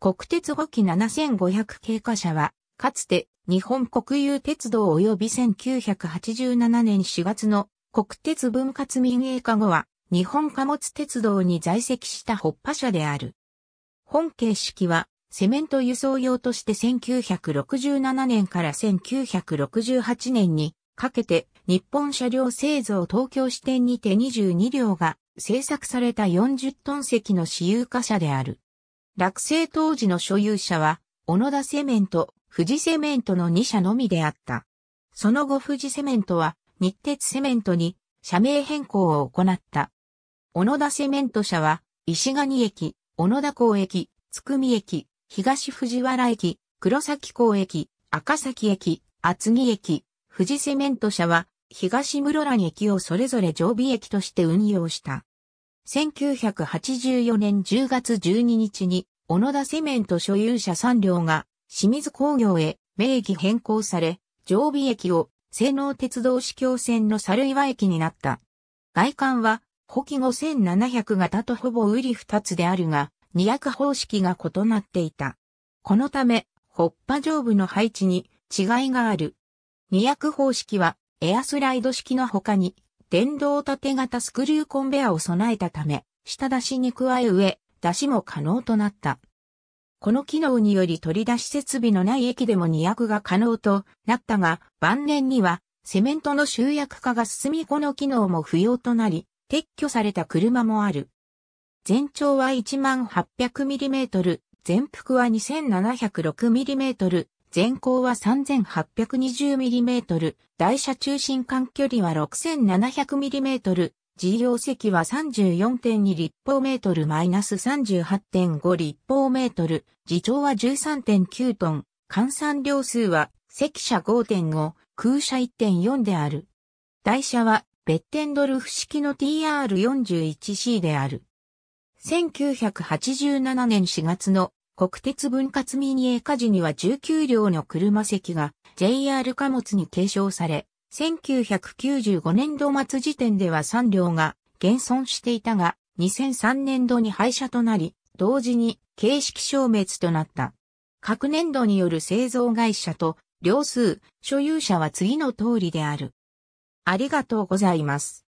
国鉄5機7500系貨車は、かつて日本国有鉄道及び1987年4月の国鉄分割民営化後は、日本貨物鉄道に在籍した北波車である。本形式は、セメント輸送用として1967年から1968年にかけて日本車両製造東京支店にて22両が製作された40トン席の私有貨車である。落成当時の所有者は、小野田セメント、富士セメントの2社のみであった。その後富士セメントは、日鉄セメントに社名変更を行った。小野田セメント社は、石谷駅、小野田港駅、津久見駅、東藤原駅、黒崎港駅、赤崎駅、厚木駅、富士セメント社は、東室蘭駅をそれぞれ常備駅として運用した。1984年10月12日に、小野田セメント所有者3両が、清水工業へ名義変更され、常備駅を、西能鉄道市境線の猿岩駅になった。外観は、補機5700型とほぼ売り2つであるが、二役方式が異なっていた。このため、ホッパ上部の配置に違いがある。二役方式は、エアスライド式の他に、電動縦型スクリューコンベアを備えたため、下出しに加え上、出しも可能となった。この機能により取り出し設備のない駅でも2役が可能となったが、晩年にはセメントの集約化が進みこの機能も不要となり、撤去された車もある。全長は 18,800mm、全幅は 2706mm、全高は 3820mm、台車中心間距離は 6700mm、事業席は34.2立方メートルマイナス38.5立方メートル、自重は13.9トン、換算量数は積車5.5、空車1.4である。台車はベッテンドルフ式の TR41C である。1987年4月の国鉄分割民営化時には19両の車席が JR 貨物に継承され、1995年度末時点では3両が現存していたが、2003年度に廃車となり、同時に形式消滅となった。各年度による製造会社と両数、所有者は次の通りである。ありがとうございます。